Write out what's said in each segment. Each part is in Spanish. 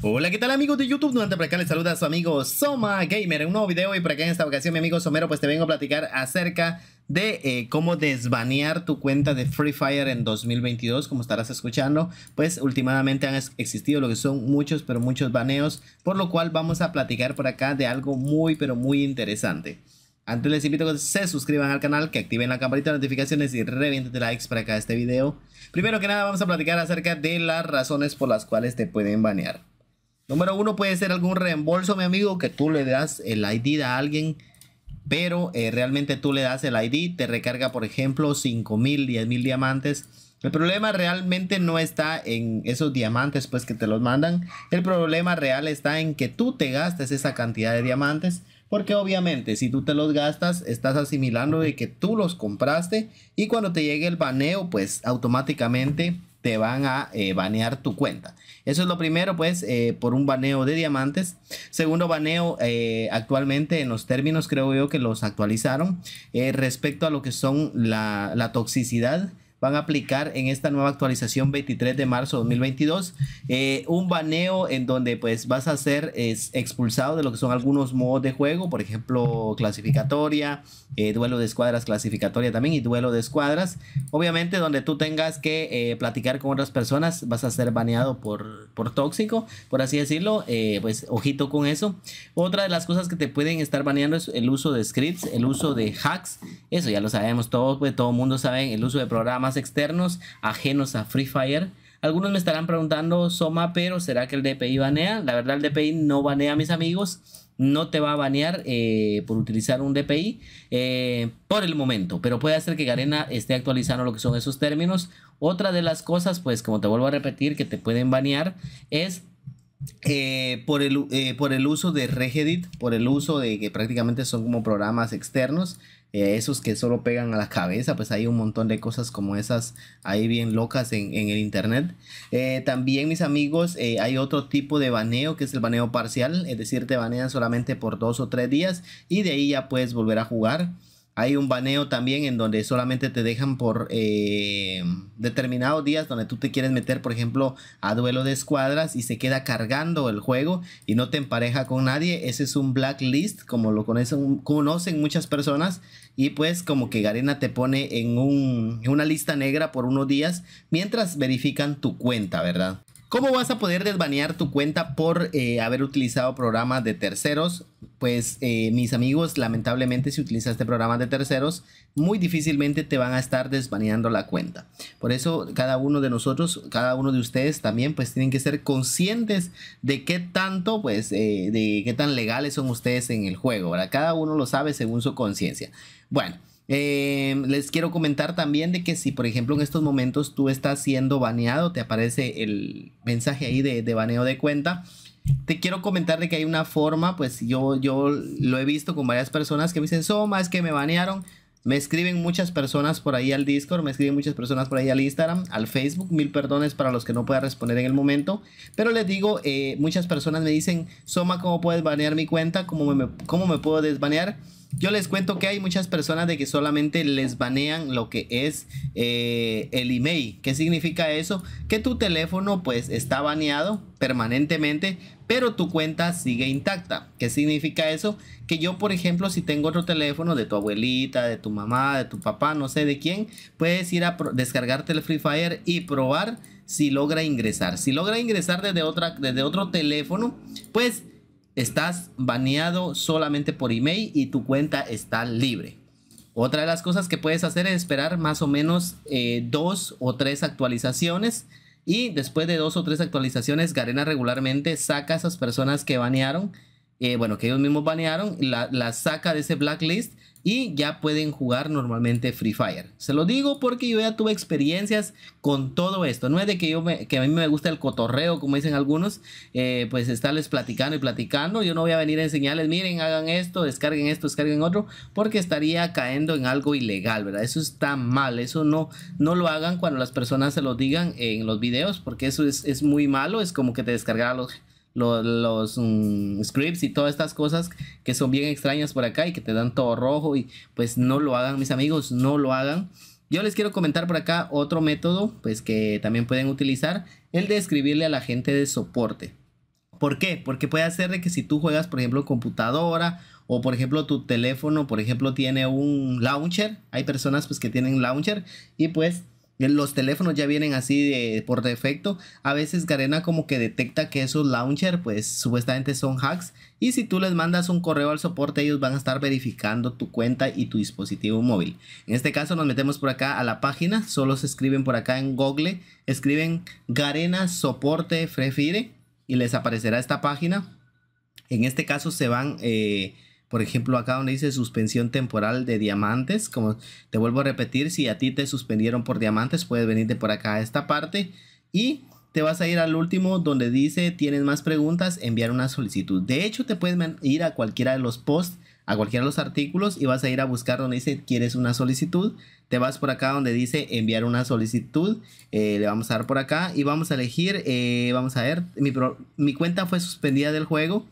Hola, ¿qué tal amigos de YouTube? Durante por acá les saluda a su amigo Soma Gamer en un nuevo video y por acá en esta ocasión mi amigo Somero pues te vengo a platicar acerca de eh, cómo desbanear tu cuenta de Free Fire en 2022, como estarás escuchando, pues últimamente han existido lo que son muchos, pero muchos baneos, por lo cual vamos a platicar por acá de algo muy, pero muy interesante. Antes les invito a que se suscriban al canal, que activen la campanita de notificaciones y revienten likes para acá este video. Primero que nada vamos a platicar acerca de las razones por las cuales te pueden banear. Número uno puede ser algún reembolso, mi amigo, que tú le das el ID a alguien, pero eh, realmente tú le das el ID, te recarga, por ejemplo, 5 mil, 10 mil diamantes. El problema realmente no está en esos diamantes pues que te los mandan. El problema real está en que tú te gastes esa cantidad de diamantes. Porque obviamente si tú te los gastas, estás asimilando de que tú los compraste y cuando te llegue el baneo, pues automáticamente te van a eh, banear tu cuenta. Eso es lo primero, pues, eh, por un baneo de diamantes. Segundo baneo, eh, actualmente en los términos creo yo que los actualizaron respecto a lo que son la, la toxicidad van a aplicar en esta nueva actualización 23 de marzo 2022 eh, un baneo en donde pues vas a ser expulsado de lo que son algunos modos de juego, por ejemplo clasificatoria, eh, duelo de escuadras clasificatoria también y duelo de escuadras. Obviamente donde tú tengas que eh, platicar con otras personas vas a ser baneado por, por tóxico, por así decirlo, pues ojito con eso. Otra de las cosas que te pueden estar baneando es el uso de scripts, el uso de hacks, eso ya lo sabemos todos, pues, todo el mundo sabe el uso de programas externos ajenos a Free Fire. Algunos me estarán preguntando, Soma, pero ¿será que el DPI banea? La verdad, el DPI no banea a mis amigos. No te va a banear eh, por utilizar un DPI eh, por el momento, pero puede hacer que Garena esté actualizando lo que son esos términos. Otra de las cosas, pues como te vuelvo a repetir, que te pueden banear es eh, por, el, eh, por el uso de Regedit, por el uso de que prácticamente son como programas externos, eh, esos que solo pegan a la cabeza, pues hay un montón de cosas como esas ahí bien locas en, en el internet. también mis amigos, hay otro tipo de baneo que es el baneo parcial, es decir, te banean solamente por dos o tres días y de ahí ya puedes volver a jugar. Hay un baneo también en donde solamente te dejan por eh, determinados días donde tú te quieres meter, por ejemplo, a duelo de escuadras y se queda cargando el juego y no te empareja con nadie. Ese es un blacklist, como lo conocen, conocen muchas personas. Y pues como que Garena te pone en una lista negra por unos días mientras verifican tu cuenta, ¿verdad? ¿Cómo vas a poder desbanear tu cuenta por eh, haber utilizado programas de terceros? Pues eh, mis amigos, lamentablemente si utilizaste programas de terceros, muy difícilmente te van a estar desbaneando la cuenta. Por eso cada uno de nosotros, cada uno de ustedes también, pues tienen que ser conscientes de qué tanto, pues, eh, de qué tan legales son ustedes en el juego. Cada uno lo sabe según su conciencia. Bueno. Em, les quiero comentar también de que si, por ejemplo, en estos momentos tú estás siendo baneado, te aparece el mensaje ahí de, de baneo de cuenta. Te quiero comentar de que hay una forma, pues yo, yo lo he visto con varias personas que me dicen, Soma, es que me banearon. Me escriben muchas personas por ahí al Discord, me escriben muchas personas por ahí al Instagram, al Facebook. Mil perdones para los que no pueda responder en el momento. Pero les digo, eh, muchas personas me dicen, Soma, ¿cómo puedes banear mi cuenta? ¿Cómo cómo me puedo desbanear? Yo les cuento que hay muchas personas de que solamente les banean lo que es eh, el email. ¿Qué significa eso? Que tu teléfono pues está baneado permanentemente, pero tu cuenta sigue intacta. ¿Qué significa eso? Que yo, por ejemplo, si tengo otro teléfono de tu abuelita, de tu mamá, de tu papá, no sé de quién, puedes ir a descargarte el Free Fire y probar si logra ingresar. Si logra ingresar desde, otra, desde otro teléfono, pues estás baneado solamente por email y tu cuenta está libre. Otra de las cosas que puedes hacer es esperar más o menos eh, dos o tres actualizaciones y después de dos o tres actualizaciones Garena regularmente saca a esas personas que banearon eh, bueno, que ellos mismos banearon, la, saca de ese blacklist y ya pueden jugar normalmente Free Fire. Se lo digo porque yo ya tuve experiencias con todo esto. No es de que, yo que a mí me gusta el cotorreo, como dicen algunos, eh, pues estarles platicando y platicando. Yo no voy a venir a enseñarles, miren, hagan esto, descarguen esto, descarguen otro, porque estaría cayendo en algo ilegal, ¿verdad? Eso está mal, eso no, no lo hagan cuando las personas se lo digan en los videos, porque eso es, es muy malo, es como que te descargara los los, mm, scripts y todas estas cosas que son bien extrañas por acá y que te dan todo rojo y pues no lo hagan mis amigos, no lo hagan. Yo les quiero comentar por acá otro método pues que también pueden utilizar, el de escribirle a la gente de soporte. ¿Por qué? Porque puede hacer de que si tú juegas, por ejemplo, computadora o por ejemplo tu teléfono, por ejemplo, tiene un launcher, hay personas pues que tienen launcher y pues los teléfonos ya vienen así de, por defecto. A veces Garena como que detecta que esos launcher pues supuestamente son hacks y si tú les mandas un correo al soporte ellos van a estar verificando tu cuenta y tu dispositivo móvil. En este caso nos metemos por acá a la página, solo se escriben por acá en Google, escriben Garena soporte Free y les aparecerá esta página. En este caso se van... Eh, por ejemplo, acá donde dice suspensión temporal de diamantes, como te vuelvo a repetir, si a ti te suspendieron por diamantes, puedes venirte por acá a esta parte y te vas a ir al último donde dice tienes más preguntas, enviar una solicitud. De hecho, te puedes ir a cualquiera de los posts, a cualquiera de los artículos y vas a ir a buscar donde dice quieres una solicitud. Te vas por acá donde dice enviar una solicitud. Eh, le vamos a dar por acá y vamos a elegir, eh, vamos a ver, mi, mi cuenta fue suspendida del juego.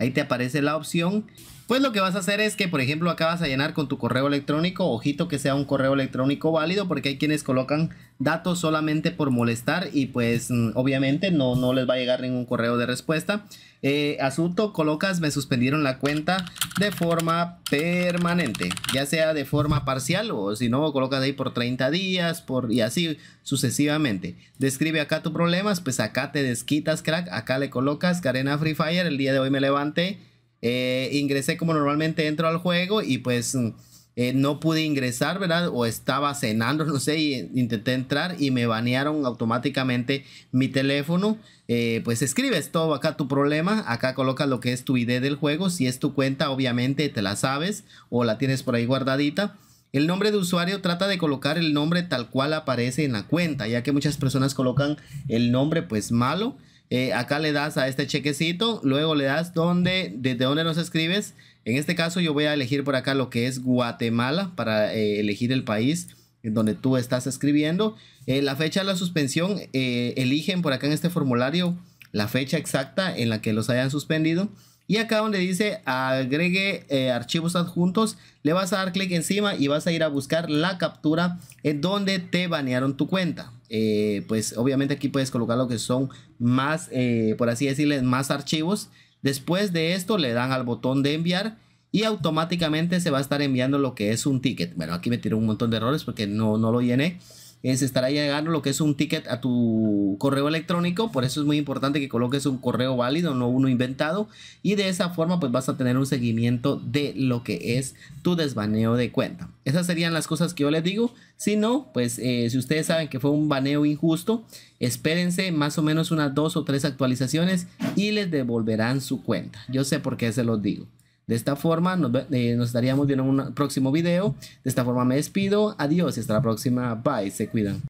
Ahí te aparece la opción pues lo que vas a hacer es que, por ejemplo, acá vas a llenar con tu correo electrónico, ojito que sea un correo electrónico válido, porque hay quienes colocan datos solamente por molestar y pues mm, obviamente no, no les va a llegar ningún correo de respuesta. Eh, asunto, colocas, me suspendieron la cuenta de forma permanente, ya sea de forma parcial o si no, colocas ahí por 30 días por, y así sucesivamente. Describe acá tus problemas, pues acá te desquitas, crack, acá le colocas, Carena Free Fire, el día de hoy me levanté eh, ingresé como normalmente entro al juego y pues mm, eh, no pude ingresar, ¿verdad? O estaba cenando, no sé, y intenté entrar y me banearon automáticamente mi teléfono. Eh, pues escribes todo acá tu problema, acá colocas lo que es tu ID del juego, si es tu cuenta obviamente te la sabes o la tienes por ahí guardadita. El nombre de usuario trata de colocar el nombre tal cual aparece en la cuenta, ya que muchas personas colocan el nombre pues malo eh, acá le das a este chequecito, luego le das donde, desde donde nos escribes. En este caso yo voy a elegir por acá lo que es Guatemala para eh, elegir el país en donde tú estás escribiendo. Eh, la fecha de la suspensión, eligen por acá en este formulario la fecha exacta en la que los hayan suspendido. Y acá donde dice agregue archivos adjuntos, le vas a dar clic encima y vas a ir a buscar la captura en donde te banearon tu cuenta. Eh, pues obviamente aquí puedes colocar lo que son más, eh, por así decirles, más archivos. Después de esto le dan al botón de enviar y automáticamente se va a estar enviando lo que es un ticket. Bueno, aquí me tiró un montón de errores porque no, no lo llené es estará llegando lo que es un ticket a tu correo electrónico. Por eso es muy importante que coloques un correo válido, no uno inventado. Y de esa forma pues vas a tener un seguimiento de lo que es tu desbaneo de cuenta. Esas serían las cosas que yo les digo. Si no, pues eh, si ustedes saben que fue un baneo injusto, espérense más o menos unas dos o tres actualizaciones y les devolverán su cuenta. Yo sé por qué se los digo. De esta forma, eh, nos, estaríamos viendo en un próximo video. De esta forma, me despido. Adiós y hasta la próxima. Bye. Se cuidan.